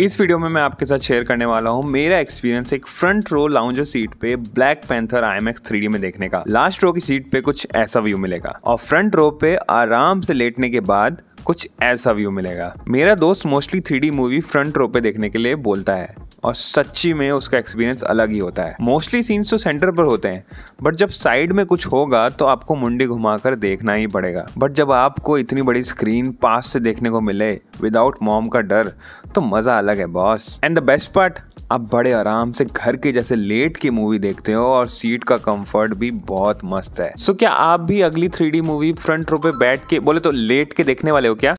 इस वीडियो में मैं आपके साथ शेयर करने वाला हूँ मेरा एक्सपीरियंस एक फ्रंट रो लाउंजर सीट पे ब्लैक पैंथर आई एम में देखने का लास्ट रो की सीट पे कुछ ऐसा व्यू मिलेगा और फ्रंट रो पे आराम से लेटने के बाद कुछ ऐसा व्यू मिलेगा मेरा दोस्त mostly three movie front row पे देखने के लिए बोलता है और सच्ची में उसका एक्सपीरियंस अलग ही होता है मोस्टली सीन्स तो सेंटर पर होते हैं बट जब साइड में कुछ होगा तो आपको मुंडी घुमाकर देखना ही पड़ेगा बट जब आपको इतनी बड़ी स्क्रीन पास से देखने को मिले विदाउट मॉम का डर तो मज़ा अलग है boss and the best part आप बड़े आराम से घर के जैसे लेट की मूवी देखते हो और सीट का कंफर्ट भी बहुत मस्त है सो so, क्या आप भी अगली थ्री मूवी फ्रंट रो पे बैठ के बोले तो लेट के देखने वाले हो क्या